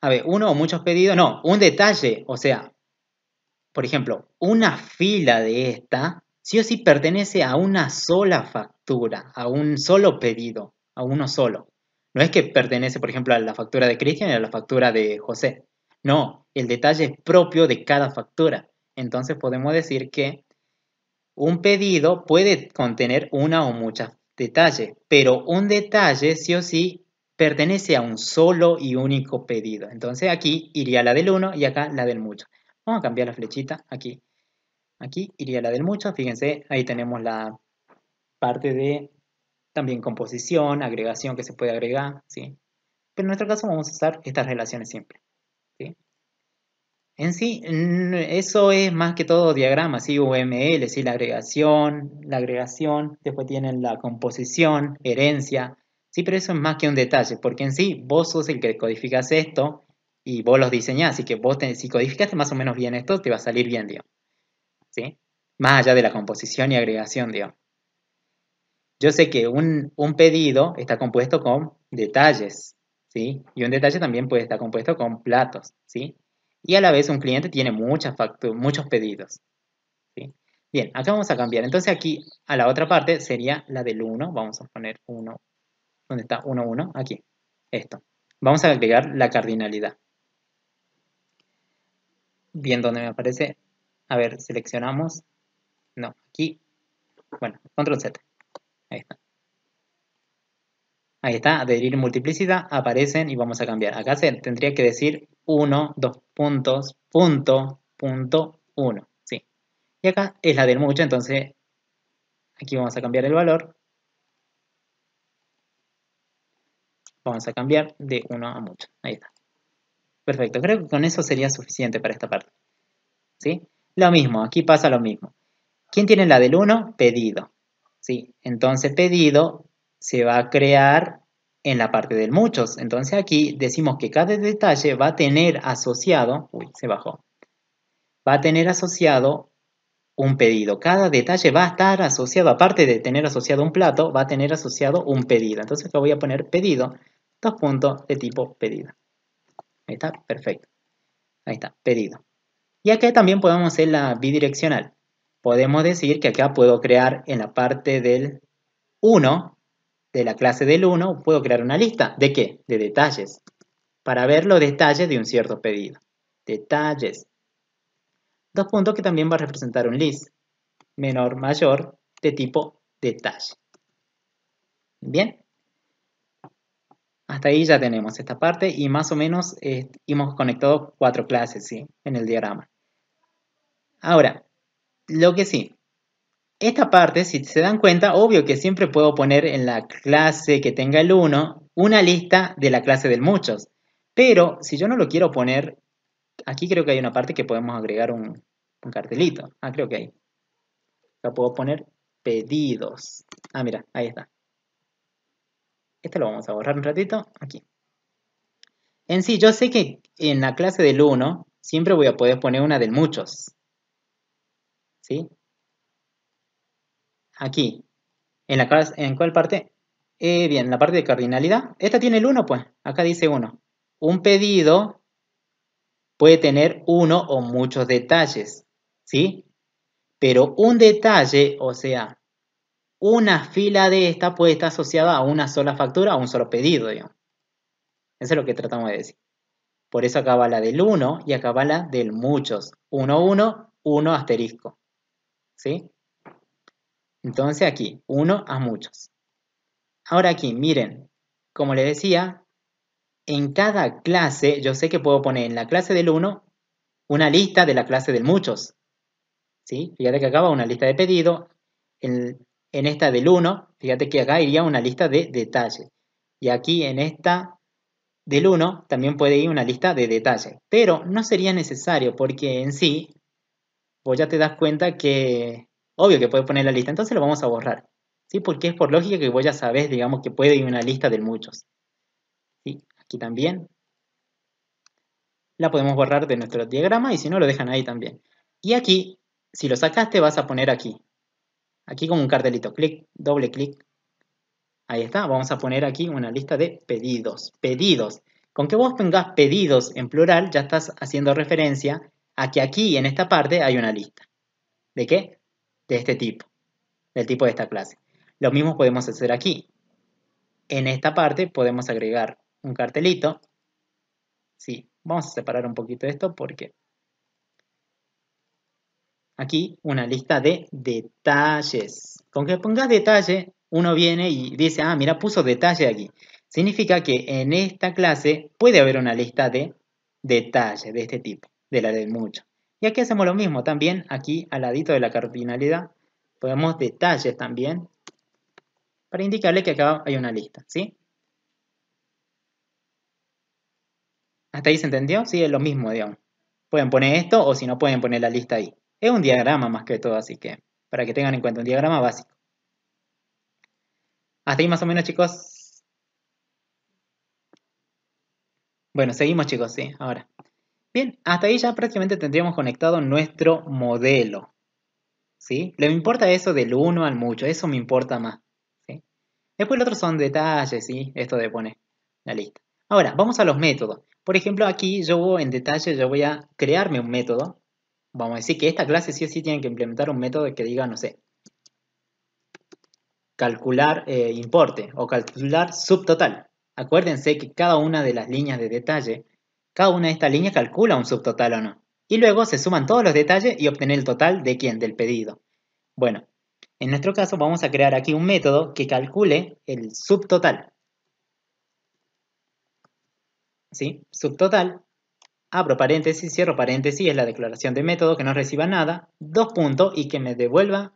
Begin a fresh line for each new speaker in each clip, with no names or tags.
a ver, uno o muchos pedidos, no, un detalle, o sea, por ejemplo, una fila de esta, sí o sí pertenece a una sola factura, a un solo pedido, a uno solo. No es que pertenece, por ejemplo, a la factura de Cristian y a la factura de José. No, el detalle es propio de cada factura. Entonces podemos decir que un pedido puede contener una o muchas detalles, pero un detalle sí o sí pertenece a un solo y único pedido. Entonces aquí iría la del 1 y acá la del mucho. Vamos a cambiar la flechita aquí. Aquí iría la del mucho. Fíjense, ahí tenemos la parte de también composición, agregación que se puede agregar. ¿sí? Pero en nuestro caso vamos a usar estas relaciones siempre En sí, mm, eso es más que todo diagrama, ¿sí? UML, ¿sí? la agregación, la agregación, después tienen la composición, herencia, Sí, pero eso es más que un detalle, porque en sí vos sos el que codificas esto y vos los diseñás, así que vos si codificaste más o menos bien esto, te va a salir bien, dios. ¿Sí? Más allá de la composición y agregación, dios. Yo sé que un, pedido está compuesto con detalles, ¿sí? Y un detalle también puede estar compuesto con platos, ¿sí? Y a la vez un cliente tiene muchas muchos pedidos, ¿sí? Bien, acá vamos a cambiar. Entonces aquí a la otra parte sería la del 1, vamos a poner 1, ¿Dónde está 1, 1, aquí, esto. Vamos a agregar la cardinalidad. Bien, donde me aparece, a ver, seleccionamos, no, aquí, bueno, control Z, ahí está. Ahí está, adherir multiplicidad, aparecen y vamos a cambiar. Acá se tendría que decir 1, 2 puntos, punto, punto, 1. Sí. Y acá es la del mucho, entonces aquí vamos a cambiar el valor. Vamos a cambiar de uno a mucho. Ahí está. Perfecto, creo que con eso sería suficiente para esta parte. ¿Sí? Lo mismo, aquí pasa lo mismo. ¿Quién tiene la del 1? Pedido. ¿Sí? Entonces pedido se va a crear en la parte del muchos. Entonces aquí decimos que cada detalle va a tener asociado, uy, se bajó, va a tener asociado un pedido. Cada detalle va a estar asociado, aparte de tener asociado un plato, va a tener asociado un pedido. Entonces lo voy a poner pedido dos puntos de tipo pedido. Ahí está, perfecto. Ahí está, pedido. Y acá también podemos hacer la bidireccional. Podemos decir que acá puedo crear en la parte del 1, de la clase del 1, puedo crear una lista. ¿De qué? De detalles. Para ver los detalles de un cierto pedido. Detalles. Dos puntos que también va a representar un list. Menor, mayor, de tipo detalle. Bien. Hasta ahí ya tenemos esta parte y más o menos eh, hemos conectado cuatro clases ¿sí? en el diagrama. Ahora, lo que sí, esta parte, si se dan cuenta, obvio que siempre puedo poner en la clase que tenga el 1 una lista de la clase del muchos. Pero si yo no lo quiero poner, aquí creo que hay una parte que podemos agregar un, cartelito. Ah, creo que hay. Acá puedo poner pedidos. Ah, mira, ahí está. Este lo vamos a borrar un ratito. Aquí. En sí, yo sé que en la clase del 1 siempre voy a poder poner una del muchos. ¿Sí? Aquí. ¿En, la, en cuál parte? Eh, bien, la parte de cardinalidad. Esta tiene el 1, pues. Acá dice 1. Un pedido puede tener uno o muchos detalles. ¿Sí? Pero un detalle, o sea, una fila de esta puede estar asociada a una sola factura, a un solo pedido, Eso es lo que tratamos de decir. Por eso acaba la del 1 y acaba la del muchos. 1, 1, 1 asterisco. ¿Sí? Entonces aquí, 1 a muchos. Ahora aquí, miren, como les decía, en cada clase, yo sé que puedo poner en la clase del 1 una lista de la clase del muchos. ¿Sí? Fíjate que acaba una lista de pedido. En esta del 1, fíjate que acá iría una lista de detalles. Y aquí en esta del 1 también puede ir una lista de detalles. Pero no sería necesario porque en sí vos ya te das cuenta que obvio que puedes poner la lista. Entonces lo vamos a borrar. ¿sí? Porque es por lógica que vos ya sabes, digamos, que puede ir una lista de muchos. ¿Sí? Aquí también. La podemos borrar de nuestro diagrama y si no lo dejan ahí también. Y aquí, si lo sacaste, vas a poner aquí aquí con un cartelito, clic, doble clic. Ahí está, vamos a poner aquí una lista de pedidos, pedidos. Con que vos tengas pedidos en plural, ya estás haciendo referencia a que aquí en esta parte hay una lista. ¿De qué? De este tipo, del tipo de esta clase. Lo mismo podemos hacer aquí. En esta parte podemos agregar un cartelito. Sí, vamos a separar un poquito esto porque aquí una lista de detalles. Con que pongas detalle, uno viene y dice, ah, mira, puso detalle aquí. Significa que en esta clase puede haber una lista de detalles de este tipo, de la de mucho. Y aquí hacemos lo mismo también, aquí al ladito de la cardinalidad, ponemos detalles también, para indicarle que acá hay una lista, ¿sí? ¿Hasta ahí se entendió? Sí, es lo mismo, digamos. Pueden poner esto o si no pueden poner la lista ahí. Es un diagrama más que todo, así que para que tengan en cuenta, un diagrama básico. Hasta ahí más o menos, chicos. Bueno, seguimos, chicos, sí, ahora. Bien, hasta ahí ya prácticamente tendríamos conectado nuestro modelo. ¿Sí? Le importa eso del 1 al mucho, eso me importa más. Después los otro son detalles, ¿sí? Esto de pone la lista. Ahora, vamos a los métodos. Por ejemplo, aquí yo en detalle, yo voy a crearme un método vamos a decir que esta clase sí o sí tiene que implementar un método que diga, no sé, calcular eh, importe o calcular subtotal. Acuérdense que cada una de las líneas de detalle, cada una de estas líneas calcula un subtotal o no. Y luego se suman todos los detalles y obtener el total de quién, del pedido. Bueno, en nuestro caso vamos a crear aquí un método que calcule el subtotal. ¿Sí? Subtotal abro paréntesis, cierro paréntesis, es la declaración de método que no reciba nada, dos puntos y que me devuelva,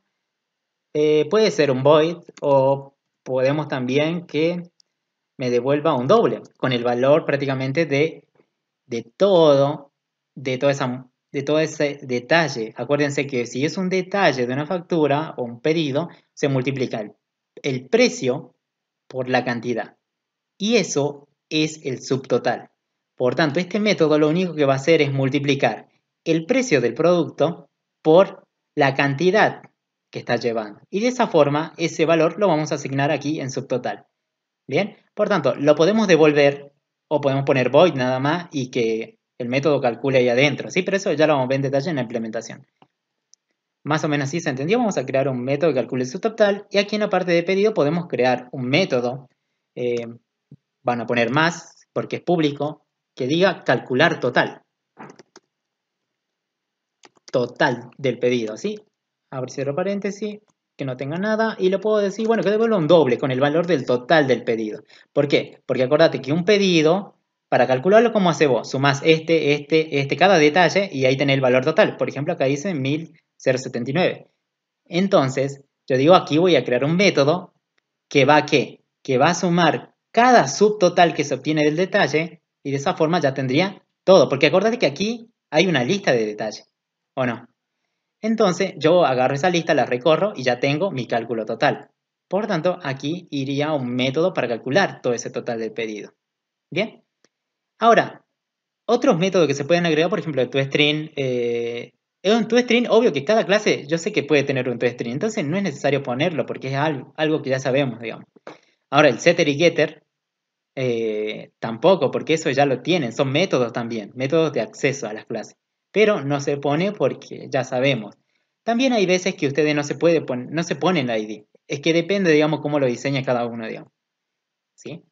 eh, puede ser un void o podemos también que me devuelva un doble con el valor prácticamente de, de todo, de, toda esa, de todo ese detalle. Acuérdense que si es un detalle de una factura o un pedido, se multiplica el precio por la cantidad. Y eso es el subtotal. Por tanto, este método lo único que va a hacer es multiplicar el precio del producto por la cantidad que está llevando. Y de esa forma, ese valor lo vamos a asignar aquí en subtotal. Bien, por tanto, lo podemos devolver o podemos poner void nada más y que el método calcule ahí adentro. Sí, pero eso ya lo vamos a ver en detalle en la implementación. Más o menos así se entendió. Vamos a crear un método que calcule subtotal. Y aquí en la parte de pedido podemos crear un método. Eh, van a poner más porque es público que diga calcular total. Total del pedido, ¿sí? Abre cero paréntesis, que no tenga nada, y le puedo decir, bueno, que devuelva un doble con el valor del total del pedido. ¿Por qué? Porque acordate que un pedido, para calcularlo, ¿cómo hace vos? Sumas este, este, este, cada detalle, y ahí tenés el valor total. Por ejemplo, acá dice 1079. Entonces, yo digo, aquí voy a crear un método que va a qué? Que va a sumar cada subtotal que se obtiene del detalle y de esa forma ya tendría todo, porque acuérdate que aquí hay una lista de detalles, ¿o no? Entonces yo agarro esa lista, la recorro y ya tengo mi cálculo total. Por tanto, aquí iría un método para calcular todo ese total del pedido. Bien. Ahora, otros métodos que se pueden agregar, por ejemplo, el toString. Eh, es un toString, obvio que cada clase yo sé que puede tener un toString, entonces no es necesario ponerlo porque es algo, algo que ya sabemos, digamos. Ahora, el setter y getter, eh, tampoco, porque eso ya lo tienen, son métodos también, métodos de acceso a las clases. Pero no se pone porque ya sabemos. También hay veces que ustedes no se, puede poner no se ponen la ID. Es que depende, digamos, cómo lo diseña cada uno, digamos. ¿Sí?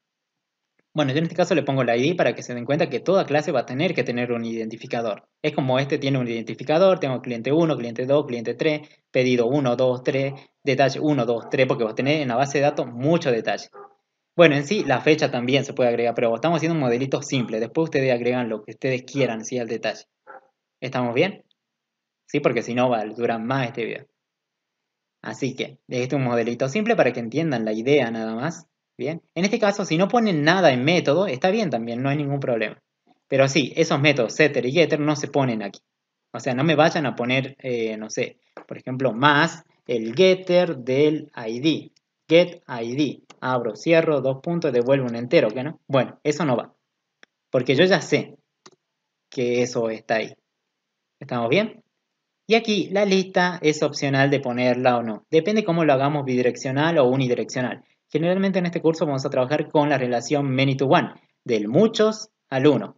Bueno, yo en este caso le pongo la ID para que se den cuenta que toda clase va a tener que tener un identificador. Es como este tiene un identificador, tengo cliente 1, cliente 2, cliente 3, pedido 1, 2, 3, detalle 1, 2, 3, porque vos tenés en la base de datos muchos detalles bueno, en sí la fecha también se puede agregar, pero estamos haciendo un modelito simple. Después ustedes agregan lo que ustedes quieran, sí, al detalle. ¿Estamos bien? Sí, porque si no va, durar más este video. Así que, este un modelito simple para que entiendan la idea nada más. Bien, en este caso, si no ponen nada en método, está bien también, no hay ningún problema. Pero sí, esos métodos setter y getter no se ponen aquí. O sea, no me vayan a poner, eh, no sé, por ejemplo, más el getter del ID get ID, abro, cierro, dos puntos, devuelvo un entero, ¿qué no? Bueno, eso no va, porque yo ya sé que eso está ahí. ¿Estamos bien? Y aquí la lista es opcional de ponerla o no. Depende cómo lo hagamos bidireccional o unidireccional. Generalmente en este curso vamos a trabajar con la relación many to one, del muchos al uno.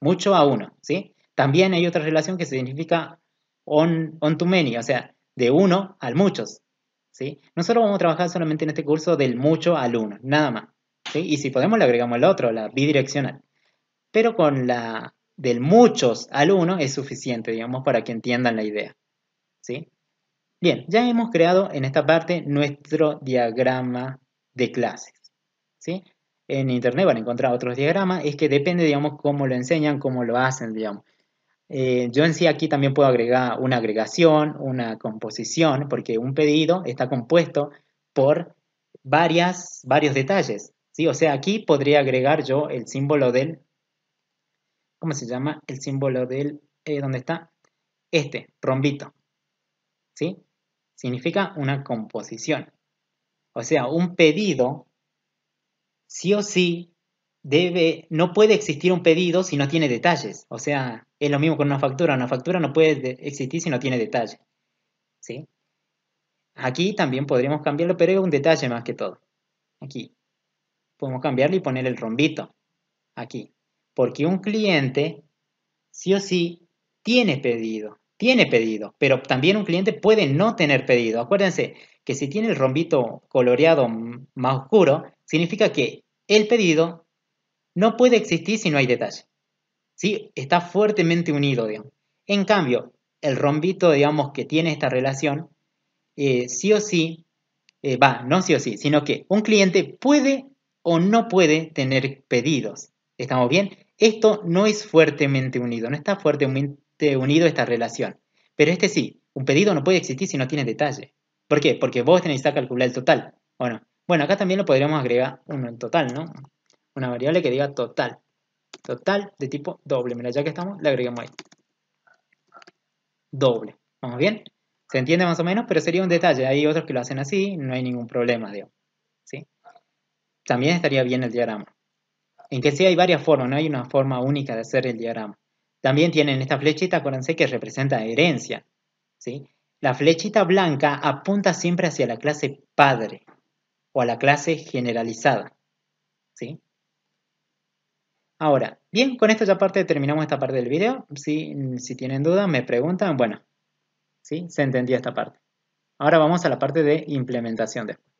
Mucho a uno, ¿sí? También hay otra relación que significa on, on to many, o sea, de uno al muchos. Nosotros vamos a trabajar solamente en este curso del mucho al uno, nada más. Y si podemos le agregamos el otro, la bidireccional. Pero con la del muchos al uno es suficiente, digamos, para que entiendan la idea. ¿sí? Bien, ya hemos creado en esta parte nuestro diagrama de clases. ¿sí? En internet van a encontrar otros diagramas, es que depende, digamos, cómo lo enseñan, cómo lo hacen, digamos. Eh, yo en sí aquí también puedo agregar una agregación, una composición, porque un pedido está compuesto por varias, varios detalles. ¿sí? O sea, aquí podría agregar yo el símbolo del, ¿cómo se llama? El símbolo del, eh, ¿dónde está? Este, rombito. ¿sí? Significa una composición. O sea, un pedido sí o sí debe, no puede existir un pedido si no tiene detalles. O sea, es lo mismo con una factura. Una factura no puede existir si no tiene detalle. ¿Sí? Aquí también podríamos cambiarlo, pero es un detalle más que todo. Aquí. Podemos cambiarlo y poner el rombito. Aquí. Porque un cliente, sí o sí, tiene pedido. Tiene pedido. Pero también un cliente puede no tener pedido. Acuérdense que si tiene el rombito coloreado más oscuro, significa que el pedido no puede existir si no hay detalle. ¿sí? Está fuertemente unido, digamos. En cambio, el rombito, digamos, que tiene esta relación, eh, sí o sí, eh, va, no sí o sí, sino que un cliente puede o no puede tener pedidos. ¿Estamos bien? Esto no es fuertemente unido, no está fuertemente unido esta relación. Pero este sí, un pedido no puede existir si no tiene detalle. ¿Por qué? Porque vos tenés que calcular el total, ¿o Bueno, acá también lo podríamos agregar uno en total, ¿no? una variable que diga total. Total de tipo doble. Mira, ya que estamos, le agregamos ahí. Doble. ¿Vamos bien? ¿Se entiende más o menos? Pero sería un detalle. Hay otros que lo hacen así, no hay ningún problema, digamos. ¿Sí? También estaría bien el diagrama. En que sí hay varias formas, no hay una forma única de hacer el diagrama. También tienen esta flechita, acuérdense, que representa herencia. ¿Sí? La flechita blanca apunta siempre hacia la clase padre o a la clase generalizada. ¿Sí? Ahora, bien, con esto ya parte, terminamos esta parte del video. Si, tienen dudas, me preguntan. Bueno, ¿sí? se entendió esta parte. Ahora vamos a la parte de implementación después.